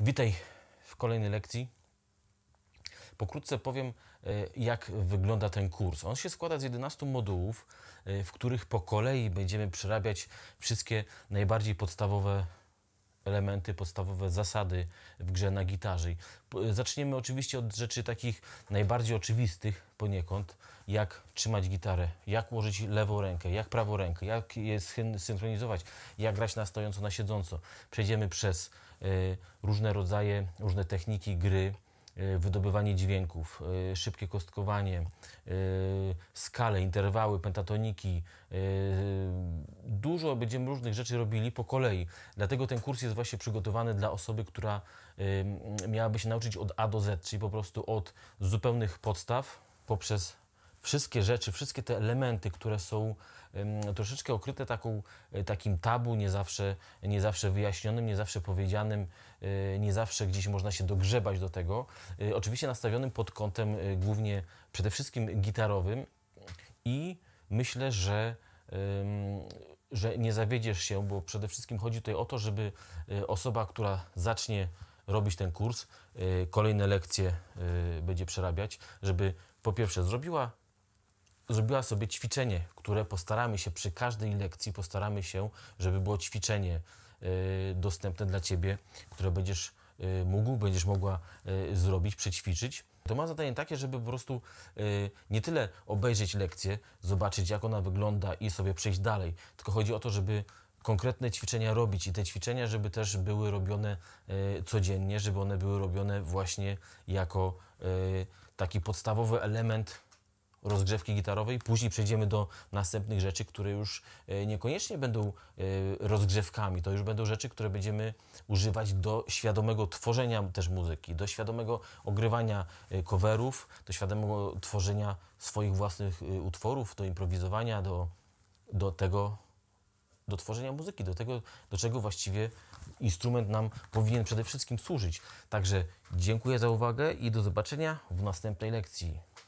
Witaj w kolejnej lekcji. Pokrótce powiem, e, jak wygląda ten kurs. On się składa z 11 modułów, e, w których po kolei będziemy przerabiać wszystkie najbardziej podstawowe elementy, podstawowe zasady w grze na gitarze. E, zaczniemy oczywiście od rzeczy takich najbardziej oczywistych poniekąd, jak trzymać gitarę, jak ułożyć lewą rękę, jak prawą rękę, jak je synchronizować, jak grać na stojąco, na siedząco. Przejdziemy przez y, różne rodzaje, różne techniki gry, E, wydobywanie dźwięków, e, szybkie kostkowanie, e, skale, interwały, pentatoniki. Dużo będziemy różnych rzeczy robili po kolei. Dlatego ten kurs jest właśnie przygotowany dla osoby, która miałaby się nauczyć od A do Z, czyli po prostu od zupełnych podstaw poprzez wszystkie rzeczy, wszystkie te elementy, które są troszeczkę okryte taką, e, takim tabu, nie zawsze, nie zawsze wyjaśnionym, nie zawsze powiedzianym, e, nie zawsze gdzieś można się dogrzebać do tego. E, oczywiście nastawionym pod kątem głównie przede wszystkim gitarowym i myślę, że że nie zawiedziesz się, bo przede wszystkim chodzi tutaj o to, żeby osoba, która zacznie robić ten kurs, kolejne lekcje będzie przerabiać, żeby po pierwsze zrobiła zrobiła sobie ćwiczenie, które postaramy się przy każdej lekcji, postaramy się, żeby było ćwiczenie y, dostępne dla Ciebie, które będziesz y, mógł, będziesz mogła y, zrobić, przećwiczyć. To ma zadanie takie, żeby po prostu nie tyle obejrzeć lekcję, zobaczyć jak ona wygląda i sobie przejść dalej, tylko chodzi o to, żeby konkretne ćwiczenia robić i te ćwiczenia, żeby też były robione codziennie, żeby one były robione właśnie jako taki podstawowy element rozgrzewki gitarowej, później przejdziemy do następnych rzeczy, które już e, niekoniecznie będą e, rozgrzewkami, to już będą rzeczy, które będziemy używać do świadomego tworzenia też muzyki, do świadomego ogrywania e, coverów, do świadomego tworzenia swoich własnych utworów, do improwizowania, do, do tego, do tworzenia muzyki, do tego, do czego właściwie instrument nam powinien przede wszystkim służyć. Także dziękuję za uwagę i do zobaczenia w następnej lekcji.